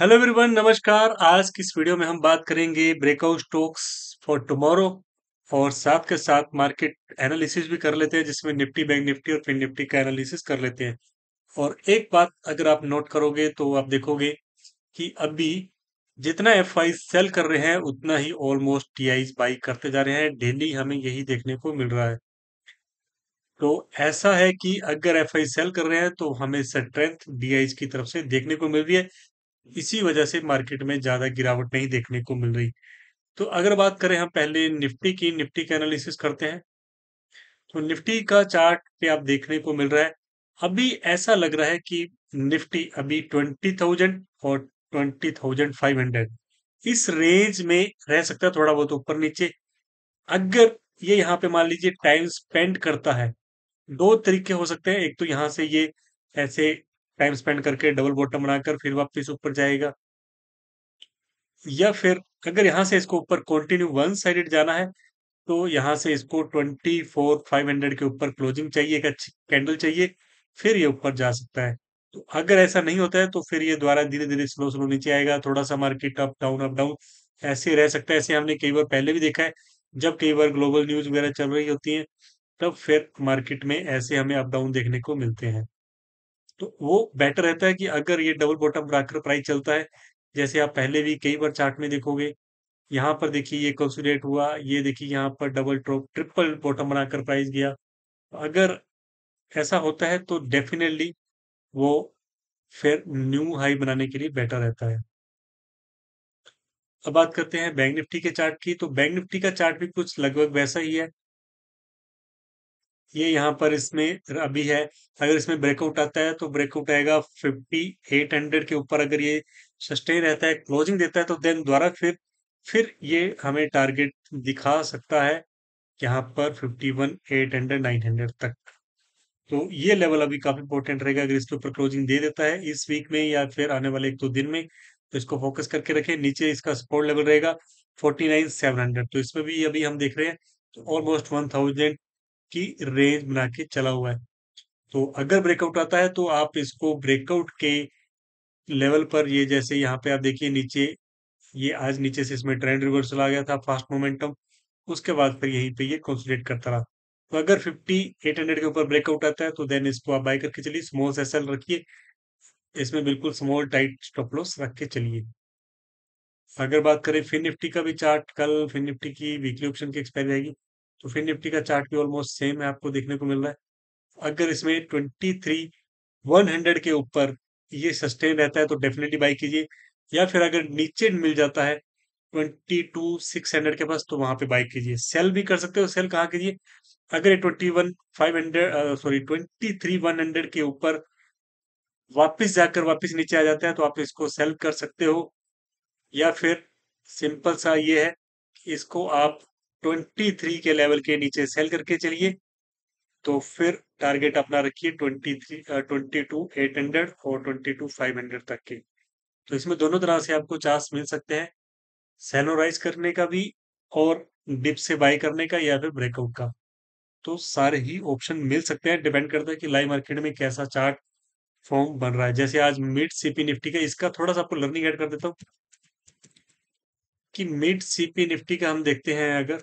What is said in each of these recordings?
hello everyone नमस्कार आज की इस वीडियो में हम बात करेंगे ब्रेकआउट स्टॉक्स फॉर टुमारो और साथ के साथ मार्केट एनालिसिस भी कर लेते हैं जिसमें निफ्टी बैंक निफ्टी और फिर निफ्टी का एनालिसिस कर लेते हैं और एक बात अगर आप नोट करोगे तो आप देखोगे कि अभी जितना एफ सेल कर रहे हैं उतना ही ऑलमोस्ट टी आई बाई करते जा रहे हैं डेली हमें यही देखने को मिल रहा है तो ऐसा है कि अगर एफ सेल कर रहे हैं तो हमें स्ट्रेंथ डी की तरफ से देखने को मिल रही है इसी वजह से मार्केट में ज्यादा गिरावट नहीं देखने को मिल रही तो अगर बात करें हम पहले निफ्टी की निफ्टी का एनालिसिस करते हैं तो निफ्टी का चार्ट पे आप देखने को मिल रहा है अभी ऐसा लग रहा है कि निफ्टी अभी ट्वेंटी थाउजेंड और ट्वेंटी थाउजेंड फाइव हंड्रेड इस रेंज में रह सकता है थोड़ा बहुत ऊपर नीचे अगर ये यहाँ पे मान लीजिए टाइम स्पेंड करता है दो तरीके हो सकते हैं एक तो यहाँ से ये ऐसे टाइम स्पेंड करके डबल बॉटम बनाकर फिर वापस ऊपर जाएगा या फिर अगर यहाँ से इसको ऊपर कंटिन्यू वन साइडेड जाना है तो यहाँ से इसको ट्वेंटी फोर फाइव हंड्रेड के ऊपर क्लोजिंग चाहिए एक अच्छी कैंडल चाहिए फिर ये ऊपर जा सकता है तो अगर ऐसा नहीं होता है तो फिर ये द्वारा धीरे धीरे स्लो स्लो नीचे आएगा थोड़ा सा market up down up down ऐसे रह सकता है ऐसे हमने कई बार पहले भी देखा है जब कई बार ग्लोबल न्यूज वगैरह चल रही होती है तब फिर मार्केट में ऐसे हमें अप डाउन देखने को मिलते हैं तो वो बेटर रहता है कि अगर ये डबल बॉटम ब्राकर प्राइस चलता है जैसे आप पहले भी कई बार चार्ट में देखोगे यहाँ पर देखिए ये कंसुलेट हुआ ये देखिए यहाँ पर डबल ट्रोप ट्रिपल बॉटम बनाकर प्राइस गया तो अगर ऐसा होता है तो डेफिनेटली वो फिर न्यू हाई बनाने के लिए बेटर रहता है अब बात करते हैं बैंक निफ्टी के चार्ट की तो बैंक निफ्टी का चार्ट भी कुछ लगभग वैसा ही है ये यहाँ पर इसमें अभी है अगर इसमें ब्रेकआउट आता है तो ब्रेकआउट आएगा फिफ्टी एट हंड्रेड के ऊपर अगर ये सस्टेन रहता है क्लोजिंग देता है तो देन द्वारा फिर फिर ये हमें टारगेट दिखा सकता है यहाँ पर fifty one eight hundred nine hundred तक तो ये लेवल अभी काफी इंपॉर्टेंट रहेगा अगर इसके ऊपर क्लोजिंग दे देता है इस वीक में या फिर आने वाले एक दो दिन में तो इसको फोकस करके रखें नीचे इसका सपोर्ट लेवल रहेगा फोर्टी नाइन सेवन हंड्रेड तो इसमें भी अभी हम देख रहे हैं ऑलमोस्ट वन थाउजेंड की रेंज बना के चला हुआ है तो अगर ब्रेकआउट आता है तो आप इसको ब्रेकआउट के लेवल पर ये जैसे यहाँ पे आप देखिए नीचे ये आज नीचे से इसमें ट्रेंड रिवर्सल आ गया था फास्ट मोमेंटम उसके बाद फिर यहीं पे ये कंसोलिडेट करता रहा तो अगर 50 800 के ऊपर ब्रेकआउट आता है तो देन इसको आप बाय करके चलिए स्मॉल सेसल रखिए इसमें बिल्कुल स्मॉल टाइट स्टॉप लॉस रख के चलिए अगर बात करें फिन निफ्टी का भी चार्ट कल फिन निफ्टी की वीकली ऑप्शन की एक्सपायरी आएगी तो फिर निफ्टी का चार्ट भी ऑलमोस्ट सेम है आपको देखने को मिल रहा है अगर इसमें ट्वेंटी थ्री वन हंड्रेड के ऊपर ये सस्टेन रहता है तो डेफिनेटली बाई कीजिए या फिर अगर नीचे मिल जाता है ट्वेंटी टू सिक्स हंड्रेड के पास तो वहां पे बाई कीजिए सेल भी कर सकते हो सेल कहाँ कीजिए अगर ये twenty one five hundred sorry twenty three one hundred के ऊपर वापिस जाकर वापिस नीचे आ जाता है तो आप इसको सेल कर सकते हो या फिर सिंपल सा ये है इसको आप थ्री के लेवल के नीचे सेल करके चलिए तो फिर टारगेट अपना रखिए 23 एट हंड्रेड और फाइव हंड्रेड तक के तो इसमें दोनों तरह से आपको चांस मिल सकते हैं सेलो राइज करने का भी और डिप से बाय करने का या फिर ब्रेकआउट का तो सारे ही ऑप्शन मिल सकते हैं डिपेंड करता है कि लाइव मार्केट में कैसा चार्ट फॉर्म बन रहा है जैसे आज मिड सीपी निफ्टी का इसका थोड़ा सा आपको लर्निंग ऐड कर देता हूं कि मिड सीपी निफ्टी का हम देखते हैं अगर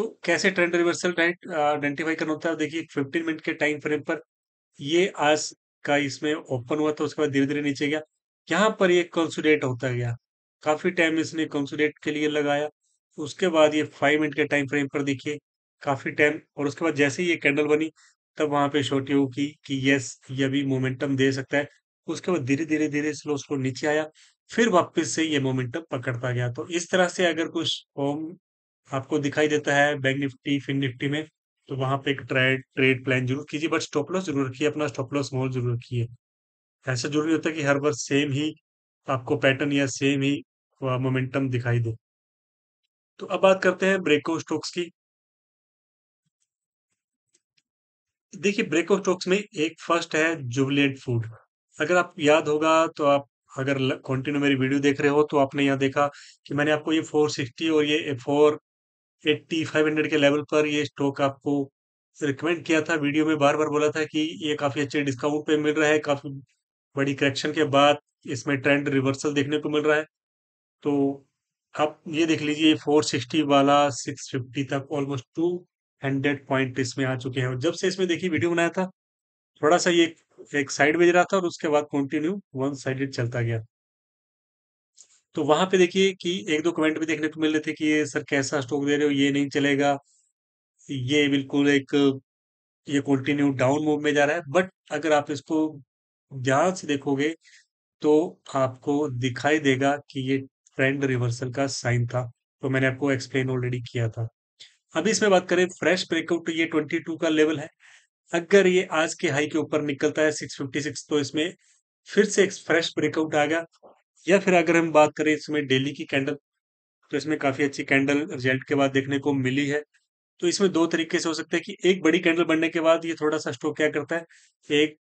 तो कैसे ट्रेंड रिवर्सल राइट आइडेंटिफाई करना होता है देखिए फिफ्टीन मिनट के टाइम फ्रेम पर ये आज का इसमें ओपन हुआ था उसके बाद धीरे धीरे नीचे गया यहाँ पर ये कंसुलेट होता गया काफी टाइम इसने कंसुलेट के लिए लगाया उसके बाद ये फाइव मिनट के टाइम फ्रेम पर देखिए काफी टाइम और उसके बाद जैसे ही ये कैंडल बनी तब वहां पे शॉर्ट यू की कि यस ये भी मोमेंटम दे सकता है उसके बाद धीरे धीरे धीरे स्लो स्लो नीचे आया फिर वापस से ये मोमेंटम पकड़ता गया तो इस तरह से अगर कुछ होम आपको दिखाई देता है बैंक निफ्टी फिन निफ्टी में तो वहां पे एक ट्रेड ट्रेड प्लान जरूर कीजिए बट स्टॉप लॉस जरूर रखिए अपना स्टॉप लॉस मोल जरूर रखिए ऐसा जरूरी होता है कि हर बार सेम ही आपको पैटर्न या सेम ही मोमेंटम दिखाई दे तो अब बात करते हैं ब्रेको स्टॉक्स की देखिए ब्रेको स्टॉक्स में एक फर्स्ट है जुबिलेंट फूड अगर आप याद होगा तो आप अगर कंटिन्यू मेरी वीडियो देख रहे हो तो आपने यहाँ देखा कि मैंने आपको ये 460 और ये फोर एट्टी फाइव हंड्रेड के लेवल पर ये स्टॉक आपको रिकमेंड किया था वीडियो में बार बार बोला था कि ये काफ़ी अच्छे डिस्काउंट पे मिल रहा है काफ़ी बड़ी करेक्शन के बाद इसमें ट्रेंड रिवर्सल देखने को मिल रहा है तो आप ये देख लीजिए 460 वाला 650 तक ऑलमोस्ट 200 पॉइंट इसमें आ चुके हैं और जब से इसमें देखिए वीडियो बनाया था थोड़ा सा ये एक साइड भेज रहा था और उसके बाद कंटिन्यू वन साइडेड चलता गया तो वहां पे देखिए कि एक दो कमेंट भी देखने को मिल रहे थे कि ये सर कैसा स्टॉक दे रहे हो ये नहीं चलेगा ये बिल्कुल एक ये कंटिन्यू डाउन मूव में जा रहा है बट अगर आप इसको ध्यान से देखोगे तो आपको दिखाई देगा कि ये ट्रेंड रिवर्सल का साइन था तो मैंने आपको एक्सप्लेन ऑलरेडी किया था अभी इसमें बात करें फ्रेश ब्रेकआउट तो ये 22 का लेवल है अगर ये आज के हाई के ऊपर निकलता है 656 तो इसमें फिर से एक फ्रेश ब्रेकआउट आ गया या फिर अगर हम बात करें इसमें डेली की कैंडल तो इसमें काफ़ी अच्छी कैंडल रिजल्ट के बाद देखने को मिली है तो इसमें दो तरीके से हो सकता है कि एक बड़ी कैंडल बनने के बाद ये थोड़ा सा स्टॉक क्या करता है एक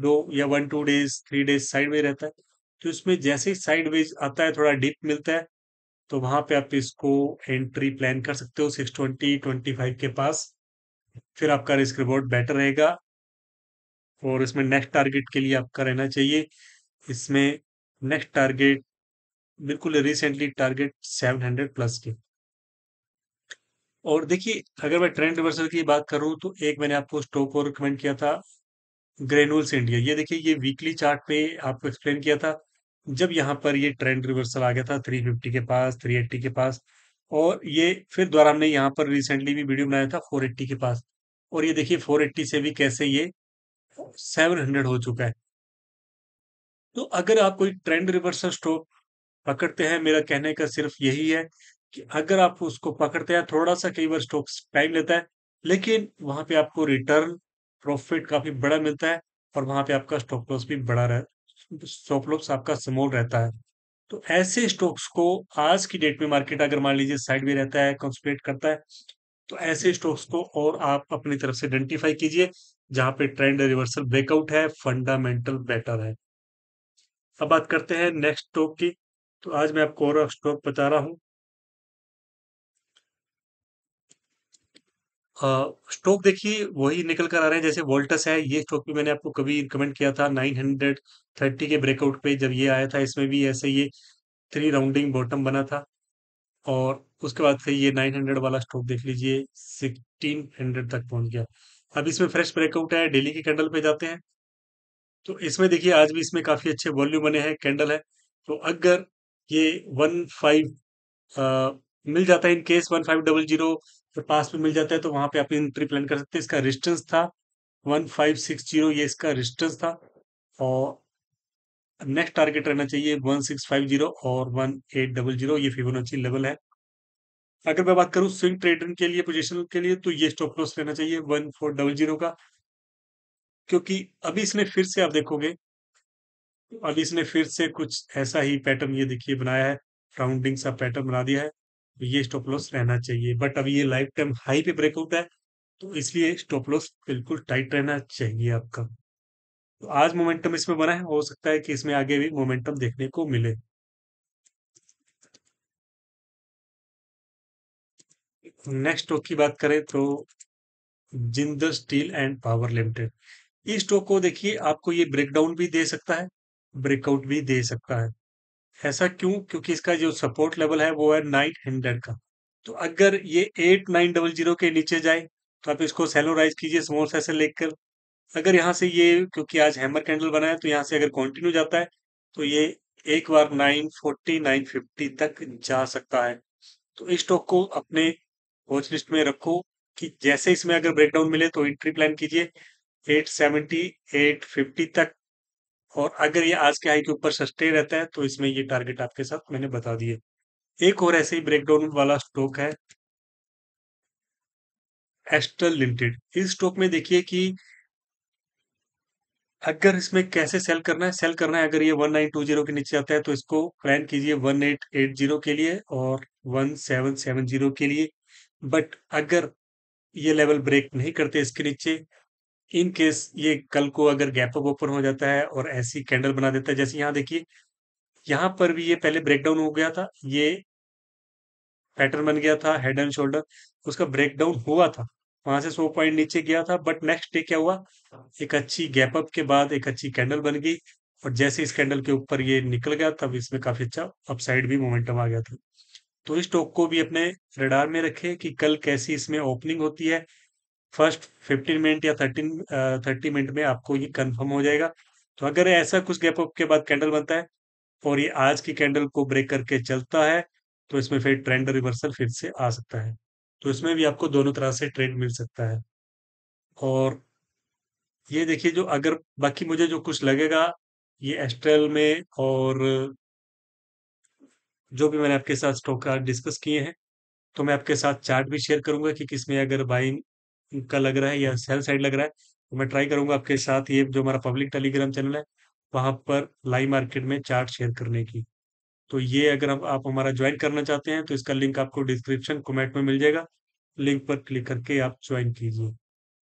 दो या one two days three days side रहता है तो इसमें जैसे ही साइड वेज आता है थोड़ा डीप मिलता है तो वहां पे आप इसको एंट्री प्लान कर सकते हो सिक्स ट्वेंटी ट्वेंटी फाइव के पास फिर आपका रिस्क रिवॉर्ड बेटर रहेगा और इसमें नेक्स्ट टारगेट के लिए आपका रहना चाहिए इसमें नेक्स्ट टारगेट बिल्कुल रिसेंटली टारगेट 700 प्लस के और देखिए अगर मैं ट्रेंड रिवर्सल की बात करूं तो एक मैंने आपको स्टॉक और रिकमेंड किया था ग्रेनुल्स इंडिया ये देखिए ये वीकली चार्ट पे आपको एक्सप्लेन किया था जब यहाँ पर ये ट्रेंड रिवर्सल आ गया था 350 के पास 380 के पास और ये फिर द्वारा हमने यहाँ पर रिसेंटली भी वीडियो बनाया था एट्टी के पास और ये देखिए एट्टी से भी कैसे ये हंड्रेड हो चुका है तो अगर आप कोई ट्रेंड रिवर्सल स्टॉक पकड़ते हैं मेरा कहने का सिर्फ यही है कि अगर आप उसको पकड़ते हैं थोड़ा सा कई बार स्टॉक टाइम लेता है लेकिन वहां पे आपको रिटर्न प्रॉफिट काफी बड़ा मिलता है और वहां पे आपका स्टॉक लॉस भी बड़ा रह स्टॉक लॉस आपका स्मॉल रहता है तो ऐसे स्टॉक्स को आज की डेट में मार्केट अगर मान लीजिए साइड में रहता है कंसुलेट करता है तो ऐसे स्टॉक्स को और आप अपनी तरफ से आइडेंटिफाई कीजिए जहां पे ट्रेंड रिवर्सल ब्रेकआउट है फंडामेंटल बेटर है अब बात करते हैं नेक्स्ट स्टोक की तो आज मैं आपको और स्टॉक बता रहा हूं स्टोक देखिए वही निकल कर आ रहे हैं जैसे वोल्टस है ये स्टॉक भी मैंने आपको कभी रिकमेंड किया था 930 के ब्रेकआउट पे जब ये आया था इसमें भी ऐसे ये थ्री राउंडिंग बॉटम बना था और उसके बाद से ये 900 वाला स्टॉक देख लीजिए 1600 तक पहुंच गया अब इसमें फ्रेश ब्रेकआउट है डेली के कैंडल पे जाते हैं तो इसमें देखिए आज भी इसमें काफ़ी अच्छे वॉल्यूम बने हैं कैंडल है तो अगर ये वन फाइव मिल जाता है in case one five double zero पास में मिल जाता है तो वहां पे आप इन प्लान कर सकते हैं इसका रिस्टेंस था वन फाइव सिक्स जीरो ये इसका रिस्टेंस था और नेक्स्ट टारगेट रहना चाहिए वन सिक्स फाइव जीरो और वन एट डबल जीरो ये फिबोनाची लेवल है अगर मैं बात करूं स्विंग ट्रेडर के लिए पोजिशन के लिए तो ये स्टॉप लॉस रहना चाहिए वन फोर डबल जीरो का क्योंकि अभी इसने फिर से आप देखोगे अभी इसने फिर से कुछ ऐसा ही पैटर्न ये देखिए बनाया है राउंडिंग सा पैटर्न बना दिया है तो ये स्टॉप लॉस रहना चाहिए बट अभी ये लाइफ टाइम हाई पे ब्रेक होता है तो इसलिए स्टॉप लॉस बिल्कुल टाइट रहना चाहिए आपका तो आज मोमेंटम इसमें बना है हो सकता है कि इसमें आगे भी मोमेंटम देखने को मिले नेक्स्ट स्टॉक की बात करें तो Jindal steel and power limited इस स्टॉक को देखिए आपको ये ब्रेकडाउन भी दे सकता है ब्रेकआउट भी दे सकता है ऐसा क्यों क्योंकि इसका जो सपोर्ट लेवल है वो है नाइन हंड्रेड का तो अगर ये एट नाइन डबल जीरो के नीचे जाए तो आप इसको सेलोराइज कीजिए स्मॉल साइज से लेकर अगर यहाँ से ये क्योंकि आज हैमर कैंडल बना है तो यहाँ से अगर कंटिन्यू जाता है तो ये एक बार नाइन फोर्टी नाइन फिफ्टी तक जा सकता है तो इस स्टॉक को अपने वॉच लिस्ट में रखो कि जैसे इसमें अगर ब्रेकडाउन मिले तो एंट्री प्लान कीजिए 870 850 तक और अगर ये आज के हाई के ऊपर सस्टे रहता है तो इसमें ये टारगेट आपके साथ मैंने बता दिए एक और ऐसे ही ब्रेकडाउन वाला स्टॉक है एस्ट्रल लिमिटेड इस स्टॉक में देखिए कि अगर इसमें कैसे सेल करना है सेल करना है अगर ये 1920 के नीचे आता है तो इसको प्लान कीजिए 1880 के लिए और 1770 के लिए बट अगर ये लेवल ब्रेक नहीं करते इसके नीचे इन केस ये कल को अगर गैप अप ओपन हो जाता है और ऐसी कैंडल बना देता है जैसे यहाँ देखिए यहां पर भी ये पहले ब्रेकडाउन हो गया था ये पैटर्न बन गया था हेड एंड शोल्डर उसका ब्रेकडाउन हुआ था वहां से सौ पॉइंट नीचे गया था बट नेक्स्ट डे क्या हुआ एक अच्छी गैप अप के बाद एक अच्छी कैंडल बन गई और जैसे इस कैंडल के ऊपर ये निकल गया तब इसमें काफी अच्छा अपसाइड भी मोमेंटम आ गया था तो इस स्टॉक को भी अपने रडार में रखें कि कल कैसी इसमें ओपनिंग होती है फर्स्ट फिफ्टीन मिनट या थर्टीन थर्टी मिनट में आपको ये कन्फर्म हो जाएगा तो अगर ऐसा कुछ गैप अप के बाद कैंडल बनता है और ये आज की कैंडल को ब्रेक करके चलता है तो इसमें फिर ट्रेंड रिवर्सल फिर से आ सकता है तो इसमें भी आपको दोनों तरह से ट्रेंड मिल सकता है और ये देखिए जो अगर बाकी मुझे जो कुछ लगेगा ये एस्ट्रेल में और जो भी मैंने आपके साथ स्टॉक डिस्कस किए हैं तो मैं आपके साथ चार्ट भी शेयर करूंगा कि किसमें अगर बाइंग का लग रहा है या सेल साइड लग रहा है तो मैं ट्राई करूंगा आपके साथ ये जो हमारा पब्लिक टेलीग्राम चैनल है वहां पर लाइव मार्केट में चार्ट शेयर करने की तो ये अगर आप, आप हमारा ज्वाइन करना चाहते हैं तो इसका लिंक आपको डिस्क्रिप्शन कमेंट में मिल जाएगा लिंक पर क्लिक करके आप ज्वाइन कीजिए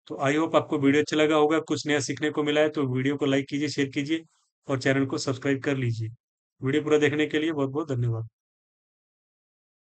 तो आई होप आपको वीडियो अच्छा लगा होगा कुछ नया सीखने को मिला है तो वीडियो को लाइक कीजिए शेयर कीजिए और चैनल को सब्सक्राइब कर लीजिए वीडियो पूरा देखने के लिए बहुत बहुत धन्यवाद